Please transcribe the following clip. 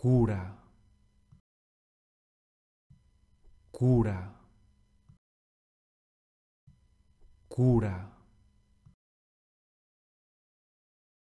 cura, cura, cura.